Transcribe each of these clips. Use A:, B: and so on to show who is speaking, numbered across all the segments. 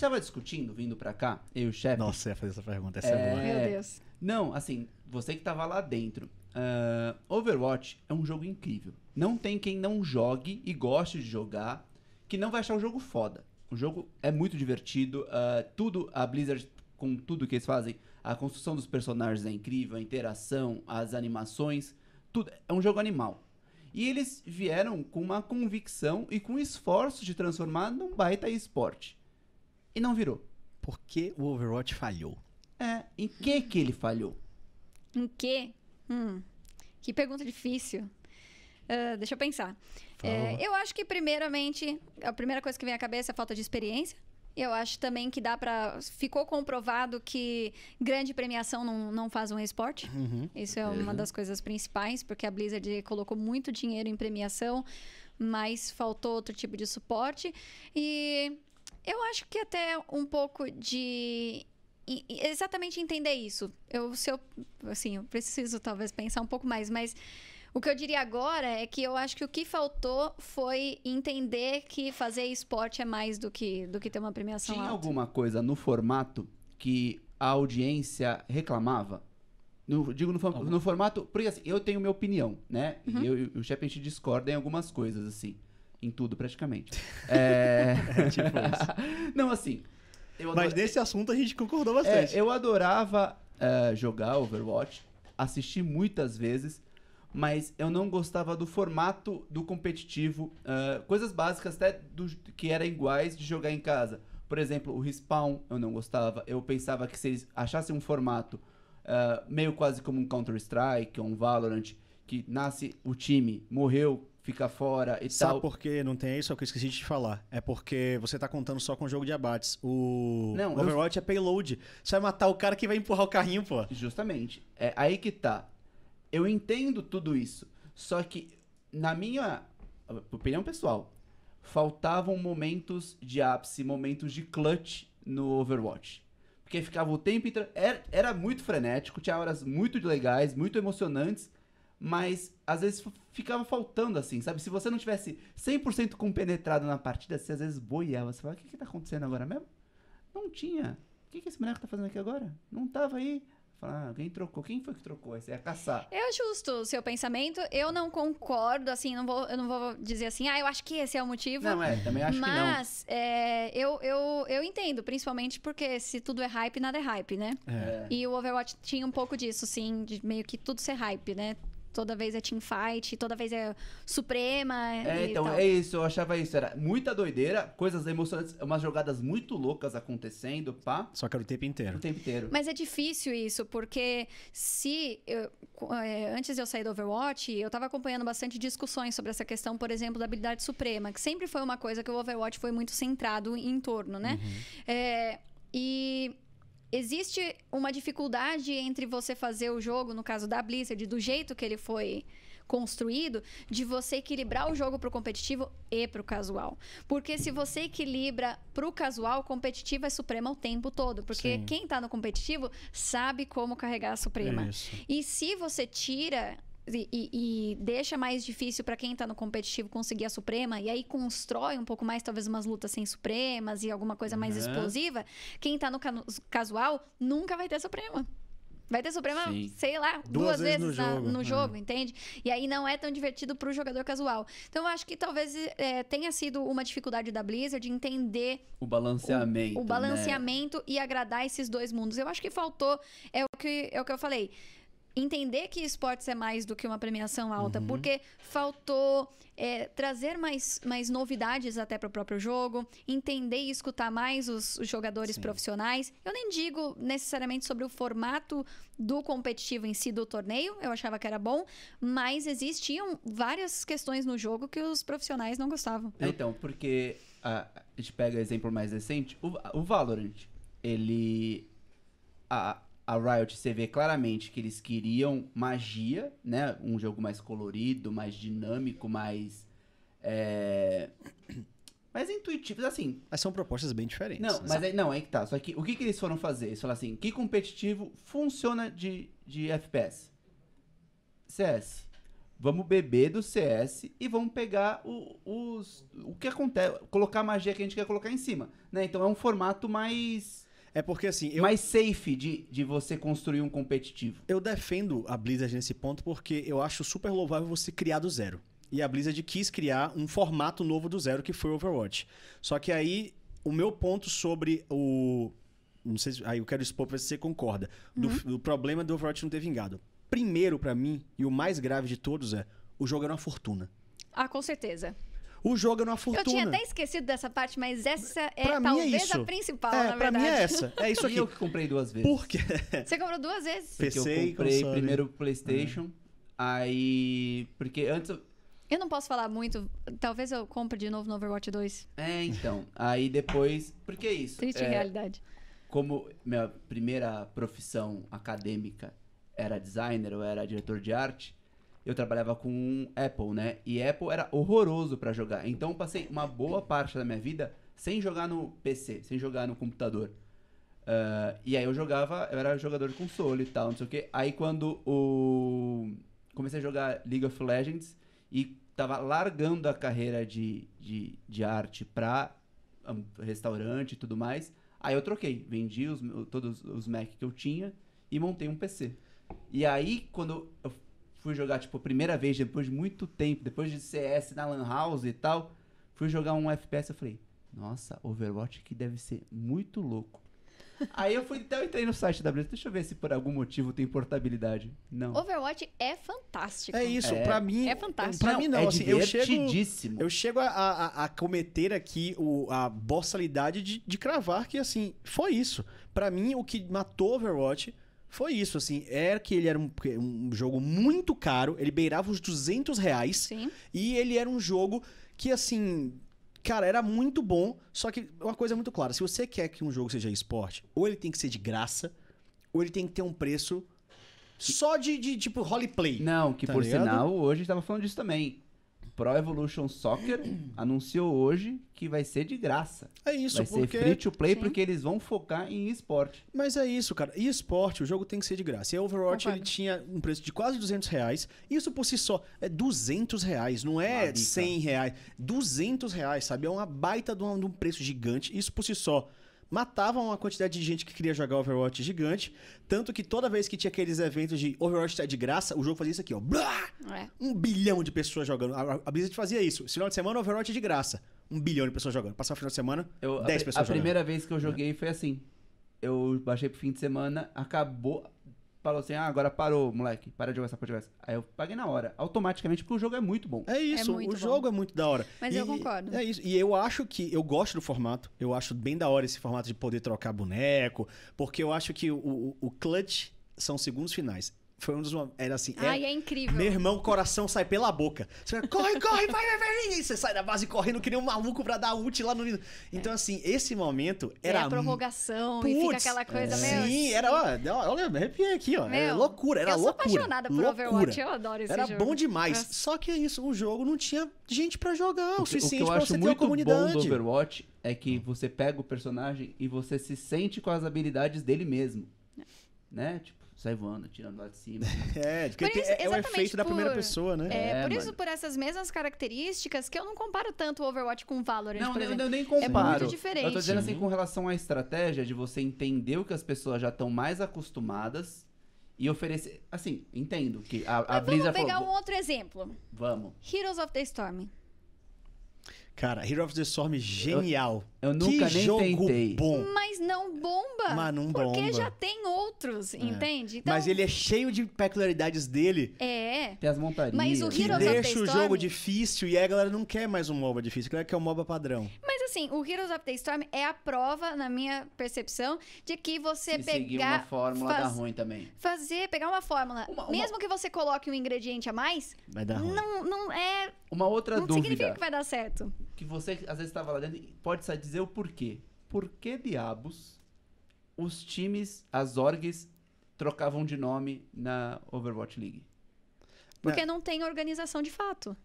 A: gente tava discutindo vindo pra cá, eu e o chefe. Nossa, ia fazer essa pergunta, essa é, é boa. Meu Deus. Não, assim, você que tava lá dentro. Uh, Overwatch é um jogo incrível. Não tem quem não jogue e goste de jogar que não vai achar o jogo foda. O jogo é muito divertido. Uh, tudo, a Blizzard, com tudo que eles fazem, a construção dos personagens é incrível, a interação, as animações, tudo. É um jogo animal. E eles vieram com uma convicção e com esforço de transformar num baita esporte. E não virou. Porque o Overwatch falhou. É, em que que ele falhou?
B: Em que? Hum, que pergunta difícil. Uh, deixa eu pensar. É, eu acho que, primeiramente, a primeira coisa que vem à cabeça é a falta de experiência. Eu acho também que dá para Ficou comprovado que grande premiação não, não faz um esporte. Uhum. Isso é uma uhum. das coisas principais, porque a Blizzard colocou muito dinheiro em premiação, mas faltou outro tipo de suporte. E eu acho que até um pouco de exatamente entender isso. Eu, se eu, assim, eu preciso talvez pensar um pouco mais, mas o que eu diria agora é que eu acho que o que faltou foi entender que fazer esporte é mais do que, do que ter uma premiação Tinha alta.
A: alguma coisa no formato que a audiência reclamava? No, digo no, no formato, porque assim, eu tenho minha opinião, né? Uhum. E eu, o chefe a gente discorda em algumas coisas, assim. Em tudo, praticamente. É, é... tipo isso. Não, assim. Mas nesse assunto a gente concordou é, bastante. É, eu adorava uh, jogar Overwatch, assisti muitas vezes, mas eu não gostava do formato do competitivo. Uh, coisas básicas até do, que eram iguais de jogar em casa. Por exemplo, o respawn eu não gostava. Eu pensava que se eles achassem um formato uh, meio quase como um Counter-Strike ou um Valorant, que nasce o time, morreu, fica fora e Sabe tal. por que não tem isso? É o que eu esqueci de te falar. É porque você tá contando só com o jogo de abates. O não, Overwatch eu... é payload. Você vai matar o cara que vai empurrar o carrinho, pô. Justamente. É aí que tá. Eu entendo tudo isso. Só que, na minha opinião pessoal, faltavam momentos de ápice, momentos de clutch no Overwatch. Porque ficava o tempo inteiro. Era, era muito frenético, tinha horas muito legais, muito emocionantes mas às vezes ficava faltando assim, sabe? Se você não tivesse 100% compenetrado na partida, você às vezes boiava. Você fala, o que que tá acontecendo agora mesmo? Não tinha. O que que esse boneco tá fazendo aqui agora? Não tava aí. Falar, ah, alguém trocou. Quem foi que trocou? Esse é caçar.
B: É justo o seu pensamento. Eu não concordo, assim, não vou, eu não vou dizer assim, ah, eu acho que esse é o motivo. Não, é, também acho mas, que não. Mas é, eu, eu, eu entendo, principalmente porque se tudo é hype, nada é hype, né?
C: É. E
B: o Overwatch tinha um pouco disso, sim, de meio que tudo ser hype, né? toda vez é teamfight, toda vez é Suprema. É, então, tal. é
A: isso, eu achava isso. Era muita doideira, coisas emocionantes, umas jogadas muito loucas acontecendo, pá. Só que era o tempo inteiro. O tempo inteiro.
B: Mas é difícil isso, porque se. Eu, é, antes de eu sair do Overwatch, eu tava acompanhando bastante discussões sobre essa questão, por exemplo, da habilidade suprema, que sempre foi uma coisa que o Overwatch foi muito centrado em torno, né? Uhum. É, e existe uma dificuldade entre você fazer o jogo, no caso da Blizzard, do jeito que ele foi construído, de você equilibrar o jogo pro competitivo e pro casual. Porque se você equilibra pro casual, o competitivo é suprema o tempo todo. Porque Sim. quem tá no competitivo sabe como carregar a suprema. Isso. E se você tira e, e, deixa mais difícil para quem tá no competitivo conseguir a Suprema, e aí constrói um pouco mais, talvez, umas lutas sem Supremas e alguma coisa mais uhum. explosiva, quem tá no casual nunca vai ter a Suprema. Vai ter Suprema, Sim. sei lá, duas, duas vezes, vezes, no, na, jogo. no é. jogo, entende? E aí não é tão divertido para o jogador casual. Então eu acho que talvez é, tenha sido uma dificuldade da Blizzard entender
A: o balanceamento, o, o né? balanceamento
B: né? e agradar esses dois mundos. Eu acho que faltou, é o que, é o que eu falei entender que esportes é mais do que uma premiação alta, uhum. porque faltou é, trazer mais, mais novidades até para o próprio jogo, entender e escutar mais os, os jogadores Sim. profissionais. Eu nem digo necessariamente sobre o formato do competitivo em si do torneio, eu achava que era bom, mas existiam várias questões no jogo que os profissionais não gostavam. É,
A: então, porque a, a gente pega o exemplo mais recente, o, o Valorant, ele... A, a Riot, você vê claramente que eles queriam magia, né? Um jogo mais colorido, mais dinâmico, mais. É... Eh, mas intuitivos, assim. Mas são propostas bem diferentes. Não, né? mas é, não, aí é que tá. Só que o que, que eles foram fazer? Eles falaram assim: que competitivo funciona de, de FPS? CS. Vamos beber do CS e vamos pegar o, os, o que acontece, colocar a magia que a gente quer colocar em cima. Né? Então é um formato mais é porque assim. Eu... Mais safe de, de você construir um competitivo. Eu
C: defendo a Blizzard nesse ponto porque eu acho super louvável você criar do zero. E a Blizzard quis criar um formato novo do zero que foi o Overwatch. Só que aí, o meu ponto sobre o. Não sei se. Aí eu quero expor pra ver se você concorda. Uhum. Do, do problema do Overwatch não ter vingado. Primeiro, para mim, e o mais grave de todos é: o jogo era uma fortuna.
B: Ah, com certeza.
A: O jogo é uma fortuna. Eu tinha até
B: esquecido dessa parte, mas essa é pra é talvez é a principal, é,
A: na verdade. Pra mim é essa. É isso aqui. E eu que comprei duas vezes. Por quê?
B: Você comprou duas vezes? Porque
A: eu comprei primeiro o PlayStation, uhum. aí. Porque antes.
B: Eu... não posso falar muito. Talvez eu compre de novo no Overwatch 2. É,
A: então. Aí depois. Porque é isso. Triste é... realidade. Como minha primeira profissão acadêmica era designer, eu era diretor de arte eu trabalhava com Apple, né? E Apple era horroroso para jogar. Então eu passei uma boa parte da minha vida sem jogar no PC, sem jogar no computador. Uh, e aí eu jogava, eu era jogador de console e tal, não sei o quê. Aí quando o. Comecei a jogar League of Legends e tava largando a carreira de, de, de arte pra um, restaurante e tudo mais. Aí eu troquei, vendi os, todos os Mac que eu tinha e montei um PC. E aí, quando eu fui jogar, tipo, a primeira vez, depois de muito tempo, depois de CS na Lan House e tal, fui jogar um FPS, eu falei, nossa, Overwatch que deve ser muito louco. Aí eu fui, então eu entrei no site da Blizzard, deixa eu ver se por algum motivo tem portabilidade. Não.
B: Overwatch é fantástico. É isso, é, pra mim. É fantástico. Pra não, mim não, é assim, eu chego.
C: Eu chego a, a, a, cometer aqui o, a boçalidade de, de cravar que assim, foi isso. Pra mim, o que matou Overwatch foi isso, assim. Era é que ele era um, um jogo muito caro, ele beirava os 200 reais. Sim. E ele era um jogo que, assim. Cara, era muito bom, só que uma coisa muito clara: se você quer que um jogo seja esporte, ou ele tem que ser de graça, ou ele tem que ter um preço só
A: de, de tipo roleplay. Não, que tá por ligado? sinal, hoje estava falando disso também. Pro Evolution Soccer anunciou hoje que vai ser de graça.
C: É isso, vai porque... ser free to play Sim. porque
A: eles vão focar em esporte. Mas é isso, cara. E esporte, o jogo tem que ser de graça. E a Overwatch ele tinha
C: um preço de quase 200 reais. Isso por si só é 200 reais, não é Marica. 100 reais. 200 reais, sabe? É uma baita de um preço gigante. Isso por si só matavam uma quantidade de gente que queria jogar Overwatch gigante. Tanto que toda vez que tinha aqueles eventos de Overwatch tá de graça, o jogo fazia isso aqui, ó. Blá! É. Um bilhão de pessoas jogando. A, a Blizzard fazia isso. Final de semana, Overwatch é de graça. Um bilhão de pessoas jogando. Passava o final de semana, eu, 10 a, pessoas a jogando. A primeira
A: vez que eu joguei foi assim. Eu baixei pro fim de semana, acabou falou assim: ah, agora parou, moleque, para de jogar essa porra de Aí eu paguei na hora, automaticamente, porque o jogo é muito bom. É isso, é o jogo é muito da hora. Mas e, eu concordo. É isso. E eu acho que eu gosto do formato, eu acho bem da hora esse formato de
C: poder trocar boneco, porque eu acho que o, o, o clutch são segundos finais. Foi um dos momentos. Era assim. É Ai, é, é incrível. Meu irmão, o coração sai pela boca. Você vai, corre, corre, vai, vai, vai. E você sai da base correndo que nem um maluco pra dar ult lá no. Então, é. assim, esse momento é era. É a prorrogação Puts, e fica aquela coisa é. meio. Sim, assim. era. olha, me arrepiei aqui, ó. Meu, era loucura, era loucura. Eu sou apaixonada por loucura. Overwatch, eu adoro esse era jogo. Era bom demais. Só que é isso, o jogo não tinha gente pra jogar o, suficiente que eu pra você acho ter muito uma comunidade. Bom do
A: Overwatch é que você pega o personagem e você se sente com as habilidades dele mesmo né? Tipo, sai voando, tirando lá de cima. Assim. é, porque isso, é, é o efeito por, da primeira pessoa, né? É, é por mano. isso, por
B: essas mesmas características, que eu não comparo tanto o Overwatch com o Valorant, não, por eu nem é comparo. É muito diferente. Eu tô dizendo assim,
A: com relação à estratégia de você entender o que as pessoas já estão mais acostumadas e oferecer... Assim, entendo que a, a Blizzard vamos pegar falou,
B: um outro exemplo. Vamos. Heroes of the Storm.
C: Cara, Hero of the Storm, genial. Eu, eu nunca que nem jogo tentei. bom.
B: Mas não bomba. Mas não porque bomba. Porque já tem outros, é. entende? Então, mas
C: ele é cheio de peculiaridades dele. É. Tem as montarias. Mas o Heroes que deixa o jogo difícil e a galera não quer mais um MOBA difícil, quer que é um MOBA padrão.
B: Mas assim, o Heroes of the Storm é a prova, na minha percepção, de que você e pegar uma fórmula faz, dá ruim também. Fazer, pegar uma fórmula, uma, uma... mesmo que você coloque um ingrediente a mais, vai dar ruim. Não, não é
A: Uma outra não dúvida. Não significa que vai
B: dar certo.
A: Que você às vezes estava lá dentro e pode saber dizer o porquê. Por que diabos os times, as orgs, trocavam de nome na Overwatch League.
C: Porque é.
B: não tem organização de fato.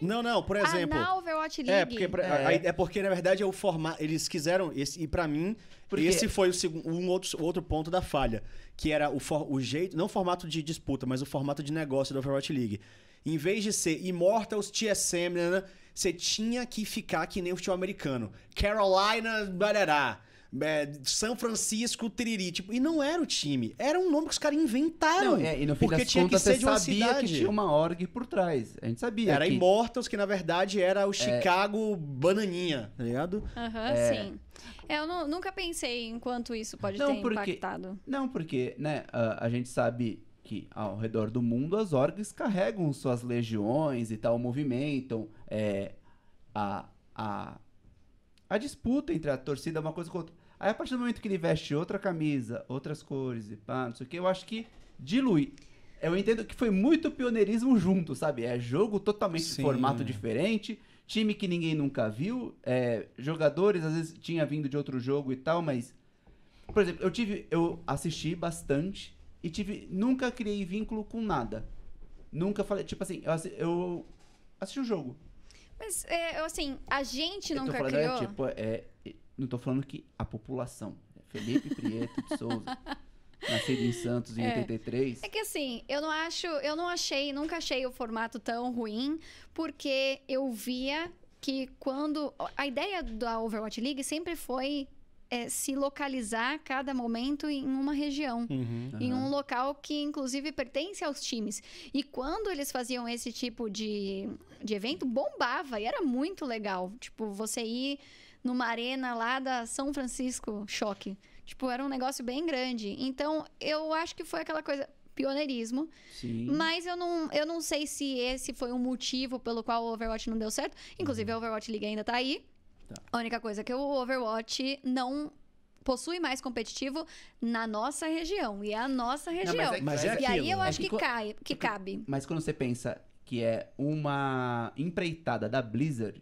A: Não, não, por ah,
C: exemplo. Ah, na Overwatch é, League. É porque, é. é porque, na verdade, é o formato. Eles quiseram. Esse, e para mim, esse foi o segundo, um outro, outro ponto da falha. Que era o, for, o jeito. Não o formato de disputa, mas o formato de negócio da Overwatch League. Em vez de ser Immortals, TSM, você tinha que ficar que nem o futebol americano. Carolina, barará é, São Francisco Tiriri. Tipo, e não era o time. Era um nome que os caras inventaram. Não, é, e no fim porque das tinha contas, que ser de uma sabia cidade. que tinha uma
A: org por trás. A gente sabia. Era que... Immortals, que na verdade era o é. Chicago é... Bananinha, tá ligado? Aham, uhum,
B: sim. É, eu não, nunca pensei em quanto isso pode não, ter porque... impactado.
A: Não, porque, né, a, a gente sabe que ao redor do mundo as orgs carregam suas legiões e tal, movimentam é, a, a, a disputa entre a torcida, é uma coisa com a outra. Aí a partir do momento que ele veste outra camisa, outras cores e pá, não sei o que, eu acho que dilui. Eu entendo que foi muito pioneirismo junto, sabe? É jogo totalmente Sim. formato diferente, time que ninguém nunca viu, é, jogadores às vezes tinha vindo de outro jogo e tal, mas por exemplo, eu tive, eu assisti bastante e tive, nunca criei vínculo com nada. Nunca falei, tipo assim, eu, assisti, eu assisti o jogo.
B: Mas, é, assim, a gente eu nunca falando, é, criou. É, tipo,
A: é, não estou falando que a população. Né? Felipe Prieto de Souza. Nascido em Santos em é. 83. É
B: que assim, eu não acho, eu não achei, nunca achei o formato tão ruim, porque eu via que quando. A ideia da Overwatch League sempre foi é, se localizar cada momento em uma região,
C: uhum, em um
B: local que inclusive pertence aos times. E quando eles faziam esse tipo de, de evento, bombava e era muito legal. Tipo, você ir numa arena lá da São Francisco Choque. Tipo, era um negócio bem grande. Então, eu acho que foi aquela coisa pioneirismo.
C: Sim. Mas
B: eu não, eu não sei se esse foi um motivo pelo qual o Overwatch não deu certo. Inclusive, uhum. a Overwatch League ainda tá aí. Tá. A única coisa é que o Overwatch não possui mais competitivo na nossa região. E é a nossa região. Não, mas é, mas é, é e aquilo. aí eu é acho é que, que, cai, é que cabe.
A: Mas quando você pensa que é uma empreitada da Blizzard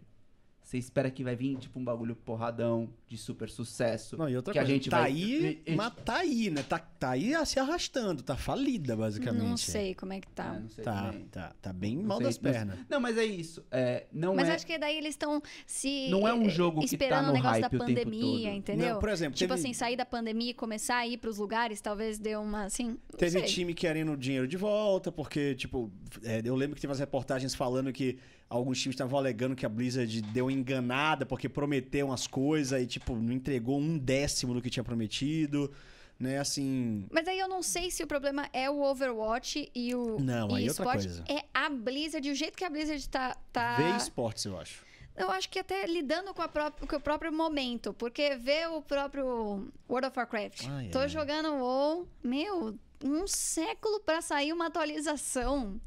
A: você espera que vai vir, tipo, um bagulho porradão de super sucesso. Não, e outra que coisa, a gente tá vai... aí, gente... mas tá aí, né? Tá, tá aí se arrastando, tá falida, basicamente. Não sei como é que tá. É, não sei tá, tá, tá bem não mal sei, das pernas. Mas... Não, mas é isso. É, não mas é... acho
B: que daí eles estão se... Não é um eh, jogo que tá no hype da pandemia, entendeu? Não, por exemplo, Tipo teve... assim, sair da pandemia e começar a ir pros lugares, talvez deu uma, assim... Teve sei. time
C: querendo dinheiro de volta, porque, tipo... É, eu lembro que teve umas reportagens falando que alguns times estavam alegando que a Blizzard deu enganada porque prometeu umas coisas e, tipo, não entregou um décimo do que tinha prometido. Né, assim...
B: Mas aí eu não sei se o problema é o Overwatch e o Não, aí é outra coisa. É a Blizzard, e o jeito que a Blizzard tá... tá... Vê
C: esportes, eu acho.
B: Eu acho que até lidando com, própria, com o próprio momento, porque vê o próprio World of Warcraft. Ah, Tô jogando WoW, meu, um século para sair uma atualização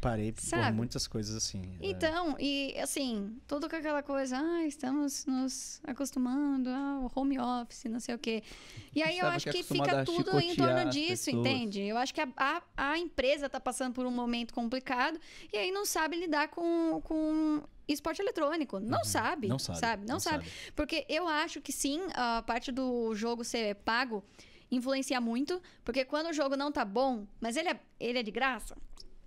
C: parei Sabe? por muitas coisas assim. Né? Então,
B: é. e assim, tudo com aquela coisa, ah, estamos nos acostumando ao home office, não sei o quê. E aí eu acho que, fica tudo em torno disso, entende? Eu acho que a, a, a empresa está passando por um momento complicado e aí não sabe lidar com, com esporte eletrônico. Não uhum. sabe. Não sabe. sabe? Não, não sabe. sabe. Porque eu acho que sim, a parte do jogo ser pago influencia muito. Porque quando o jogo não tá bom, mas ele é, ele é de graça,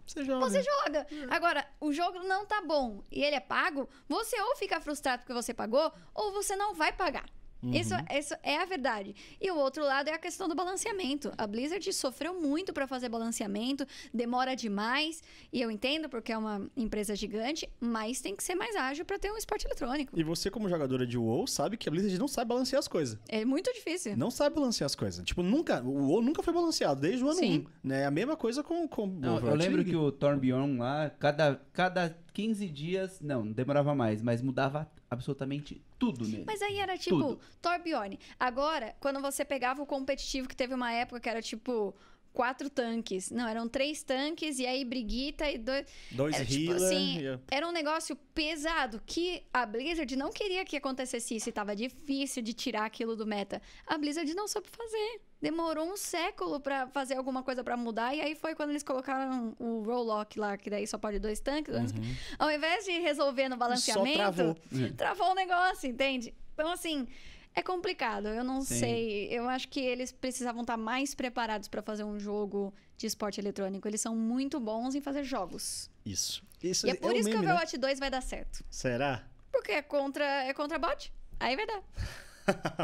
B: você joga. Você joga. É. Agora, o jogo não tá bom e ele é pago, você ou fica frustrado porque você pagou, ou você não vai pagar. Uhum. Isso, isso é a verdade. E o outro lado é a questão do balanceamento. A Blizzard sofreu muito para fazer balanceamento, demora demais. E eu entendo porque é uma empresa gigante, mas tem que ser mais ágil para ter um esporte eletrônico.
C: E você, como jogadora de WoW, sabe que a Blizzard não sabe balancear as coisas.
B: É muito difícil.
C: Não sabe balancear as coisas. Tipo, nunca. O WoW nunca foi balanceado, desde o ano Sim. 1. Né? É a mesma coisa com, com não, Eu lembro que
A: o Thornbjorn lá, cada, cada 15 dias, não, não demorava mais, mas mudava absolutamente tudo nele. Mas aí era tipo,
B: Torbione. Agora, quando você pegava o competitivo, que teve uma época que era tipo quatro tanques. Não, eram três tanques e aí briguita e dois. Dois era, tipo, healer, tipo, assim, yeah. Era um negócio pesado que a Blizzard não queria que acontecesse isso e tava difícil de tirar aquilo do meta. A Blizzard não soube fazer. Demorou um século para fazer alguma coisa para mudar. E aí foi quando eles colocaram o Rolock lá, que daí só pode dois tanques. Uhum. Ao invés de resolver no balanceamento, só travou. travou o negócio, entende? Então, assim, é complicado, eu não Sim. sei. Eu acho que eles precisavam estar mais preparados para fazer um jogo de esporte eletrônico. Eles são muito bons em fazer jogos.
C: Isso. isso e é, é por é isso meme, que o né? Overwatch
B: né? 2 vai dar certo. Será? Porque é contra, é contra bot. Aí vai dar.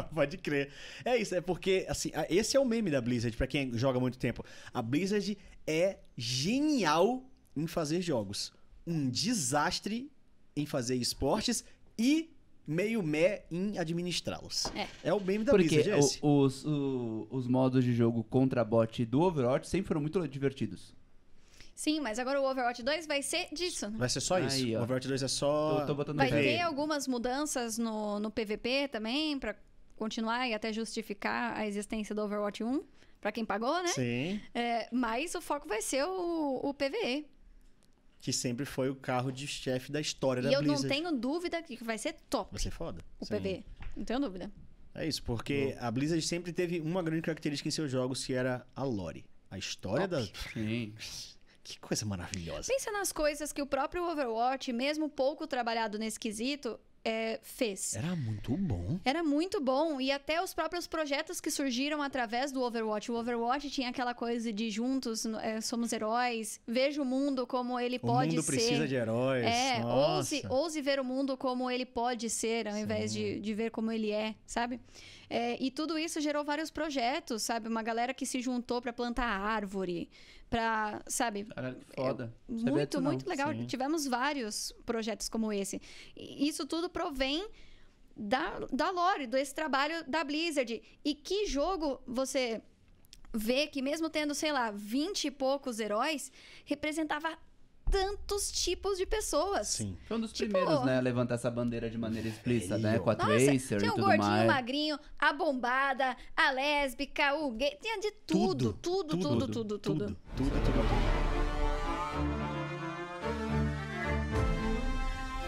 C: Pode crer. É isso, é porque, assim, esse é o meme da Blizzard, para quem joga muito tempo. A Blizzard é genial em fazer jogos. Um desastre em fazer esportes e meio mé em administrá-los. É. é o meme da Porque Blizzard, é
A: o, os, o, os modos de jogo contra bot do Overwatch sempre foram muito divertidos.
B: Sim, mas agora o Overwatch 2 vai ser disso. Vai ser só
A: Aí, isso. Ó. O
C: Overwatch 2 é só. tô vai ter
B: algumas mudanças no, no PVP também, para continuar e até justificar a existência do Overwatch 1, para quem pagou, né? Sim. É, mas o foco vai ser o, o PVE
C: que sempre foi o carro de chefe da história e da Blizzard. E eu não tenho
B: dúvida que vai ser top. Vai ser foda. O Sim. PV. Não tenho dúvida.
C: É isso, porque a Blizzard sempre teve uma grande característica em seus jogos, que era a lore. A história top. da... Sim. Que coisa maravilhosa.
B: Pensa nas coisas que o próprio Overwatch, mesmo pouco trabalhado nesse quesito, é, fez. Era
C: muito bom.
B: Era muito bom. E até os próprios projetos que surgiram através do Overwatch. O Overwatch tinha aquela coisa de juntos é, somos heróis, veja o mundo como ele o pode ser. O mundo precisa de heróis. É, ouse, ouse, ver o mundo como ele pode ser, ao Sim. invés de, de ver como ele é, sabe? É, e tudo isso gerou vários projetos, sabe? Uma galera que se juntou para plantar árvore para sabe Caralho,
A: que foda. É, muito muito não. legal Sim.
B: tivemos vários projetos como esse e isso tudo provém da, da lore desse trabalho da Blizzard e que jogo você vê que mesmo tendo sei lá 20 e poucos heróis representava tantos tipos de pessoas. Sim.
A: Foi um dos tipo, primeiros, né, a levantar essa bandeira de maneira explícita, é, né? Com a nossa, Tracer tinha um e tudo gordinho, mais.
B: magrinho, a bombada, a lésbica, o gay, tinha de tudo, tudo, tudo, tudo, tudo, tudo. Tudo, tudo, tudo.
A: tudo, tudo.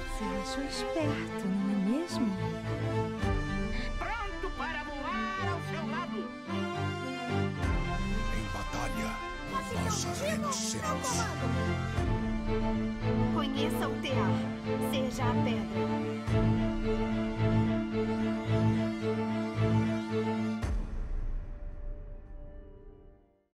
C: Você achou esperto, não é mesmo? Pronto para voar ao seu lado. Em batalha, é nós
B: vencemos. Conheça o tear. Seja a pedra.